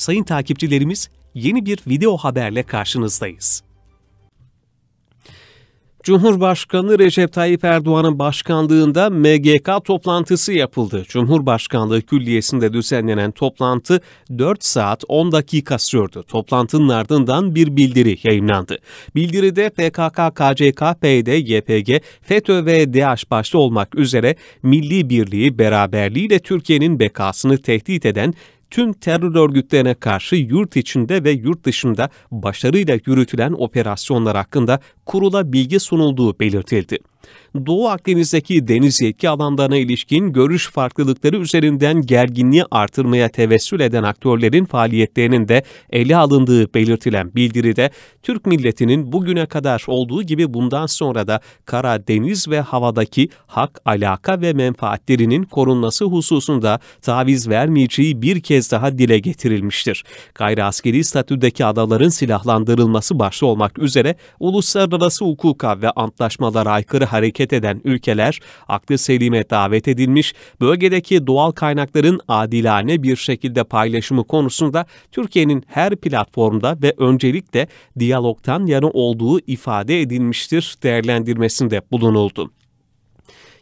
sayın takipçilerimiz yeni bir video haberle karşınızdayız. Cumhurbaşkanı Recep Tayyip Erdoğan'ın başkanlığında MGK toplantısı yapıldı. Cumhurbaşkanlığı Külliyesi'nde düzenlenen toplantı 4 saat 10 dakika sürdü. Toplantının ardından bir bildiri yayınlandı. Bildiride PKK, KCK, PYD, YPG, FETÖ ve DAEŞ başta olmak üzere milli birliği, beraberliğiyle Türkiye'nin bekasını tehdit eden tüm terör örgütlerine karşı yurt içinde ve yurt dışında başarıyla yürütülen operasyonlar hakkında kurula bilgi sunulduğu belirtildi. Doğu Akdeniz'deki deniz yetki alanlarına ilişkin görüş farklılıkları üzerinden gerginliği artırmaya tevessül eden aktörlerin faaliyetlerinin de ele alındığı belirtilen bildiride, Türk milletinin bugüne kadar olduğu gibi bundan sonra da kara deniz ve havadaki hak, alaka ve menfaatlerinin korunması hususunda taviz vermeyeceği bir kez daha dile getirilmiştir. Gayri askeri statüdeki adaların silahlandırılması başta olmak üzere uluslararası hukuka ve antlaşmalara aykırı hareket hareket eden ülkeler aklı selime davet edilmiş, bölgedeki doğal kaynakların adilane bir şekilde paylaşımı konusunda Türkiye'nin her platformda ve öncelikle diyalogtan yana olduğu ifade edilmiştir değerlendirmesinde bulunuldu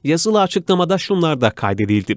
yazılı açıklamada şunlar da kaydedildi.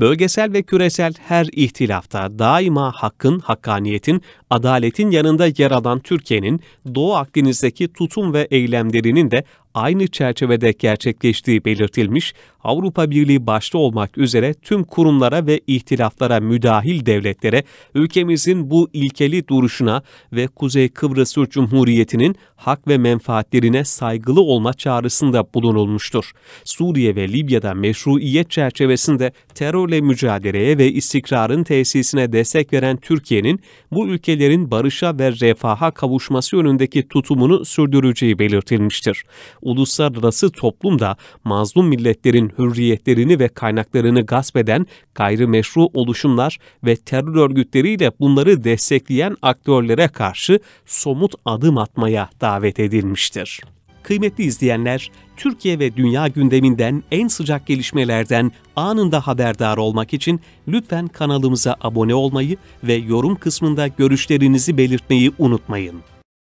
Bölgesel ve küresel her ihtilafta daima hakkın, hakkaniyetin, adaletin yanında yer alan Türkiye'nin Doğu Akdeniz'deki tutum ve eylemlerinin de aynı çerçevede gerçekleştiği belirtilmiş, Avrupa Birliği başta olmak üzere tüm kurumlara ve ihtilaflara müdahil devletlere ülkemizin bu ilkeli duruşuna ve Kuzey Kıbrıs Türk Cumhuriyeti'nin hak ve menfaatlerine saygılı olma çağrısında bulunulmuştur. Suriye ve Libya'da meşruiyet çerçevesinde terörle mücadeleye ve istikrarın tesisine destek veren Türkiye'nin bu ülkelerin barışa ve refaha kavuşması yönündeki tutumunu sürdüreceği belirtilmiştir uluslararası toplum da mazlum milletlerin hürriyetlerini ve kaynaklarını gasp eden gayrimeşru oluşumlar ve terör örgütleriyle bunları destekleyen aktörlere karşı somut adım atmaya davet edilmiştir. Kıymetli izleyenler, Türkiye ve dünya gündeminden en sıcak gelişmelerden anında haberdar olmak için lütfen kanalımıza abone olmayı ve yorum kısmında görüşlerinizi belirtmeyi unutmayın.